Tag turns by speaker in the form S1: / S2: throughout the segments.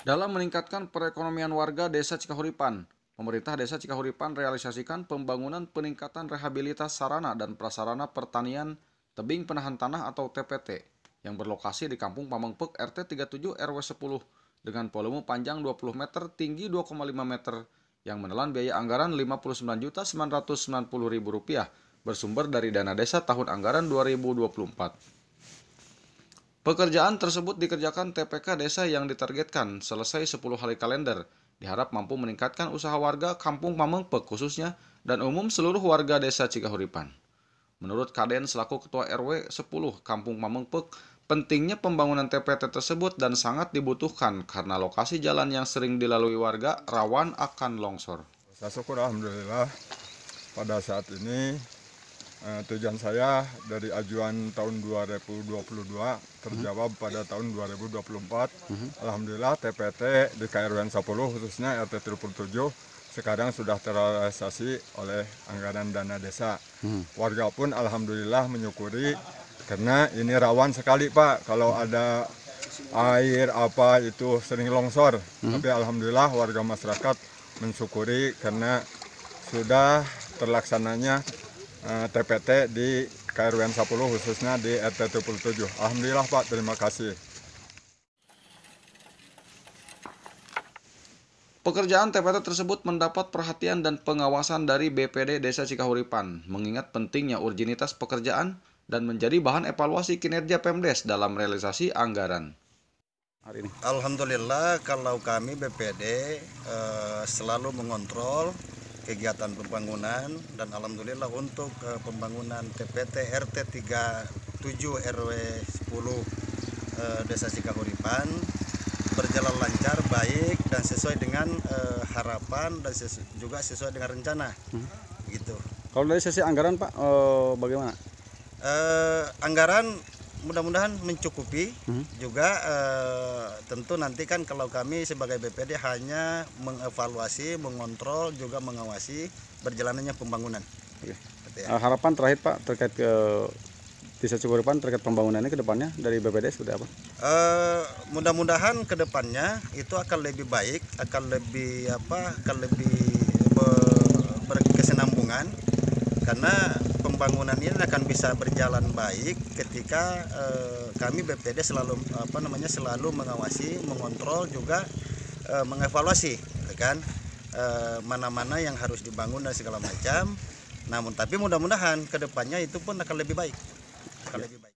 S1: Dalam meningkatkan perekonomian warga Desa Cikahuripan, pemerintah Desa Cikahuripan realisasikan pembangunan peningkatan rehabilitas sarana dan prasarana pertanian tebing penahan tanah atau TPT yang berlokasi di Kampung Pamengpek RT 37 RW 10 dengan volume panjang 20 meter, tinggi 2,5 meter yang menelan biaya anggaran Rp59.990.000 bersumber dari dana desa tahun anggaran 2024. Pekerjaan tersebut dikerjakan TPK desa yang ditargetkan selesai 10 hari kalender. Diharap mampu meningkatkan usaha warga Kampung Mamengpek khususnya dan umum seluruh warga desa Cikahuripan. Menurut Kaden selaku Ketua RW 10 Kampung Mamengpek, pentingnya pembangunan TPT tersebut dan sangat dibutuhkan karena lokasi jalan yang sering dilalui warga rawan
S2: akan longsor. Alhamdulillah pada saat ini Uh, tujuan saya dari ajuan tahun 2022 terjawab hmm. pada tahun 2024. Hmm. Alhamdulillah TPT di KRWN 10 khususnya RT 37 sekarang sudah terrealisasi oleh anggaran dana desa. Hmm. Warga pun alhamdulillah menyukuri karena ini rawan sekali Pak kalau hmm. ada air apa itu sering longsor. Hmm. Tapi alhamdulillah warga masyarakat mensyukuri karena sudah terlaksananya TPT eh, di KRWN 10 khususnya di RT 27. Alhamdulillah Pak, terima kasih. Pekerjaan TPT
S1: tersebut mendapat perhatian dan pengawasan dari BPD Desa Cikahuripan, mengingat pentingnya urgenitas pekerjaan dan menjadi bahan evaluasi kinerja Pemdes dalam realisasi anggaran.
S3: Hari ini. Alhamdulillah kalau kami BPD eh, selalu mengontrol kegiatan pembangunan dan alhamdulillah untuk uh, pembangunan TPT RT 37 RW 10 uh, Desa Sikahuripan berjalan lancar, baik dan sesuai dengan uh, harapan dan sesu juga sesuai dengan rencana. Hmm. Gitu.
S1: Kalau dari sisi anggaran Pak, uh,
S3: bagaimana? Uh, anggaran mudah-mudahan mencukupi hmm. juga e, tentu nanti kan kalau kami sebagai BPD hanya mengevaluasi, mengontrol juga mengawasi berjalannya pembangunan. Okay. Iya. Gitu ya.
S1: Eh, harapan terakhir Pak terkait ke bisa depan terkait pembangunannya ke depannya dari BPD sudah apa?
S3: E, mudah-mudahan ke depannya itu akan lebih baik, akan lebih apa, akan lebih ber, berkesinambungan karena pembangunan ini akan bisa berjalan baik ketika eh, kami BPD selalu apa namanya selalu mengawasi, mengontrol juga eh, mengevaluasi ya kan eh, mana-mana eh, yang harus dibangun dan segala macam. Namun tapi mudah-mudahan kedepannya itu pun akan lebih baik. Akan ya. lebih baik.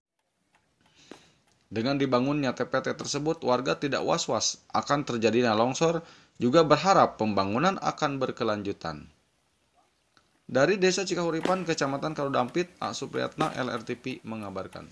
S1: Dengan dibangunnya TPT tersebut, warga tidak was-was akan terjadinya longsor, juga berharap pembangunan akan berkelanjutan. Dari Desa Cikahuripan, Kecamatan Karudampit, Asupriyatna, Supriyatna, LRTP mengabarkan.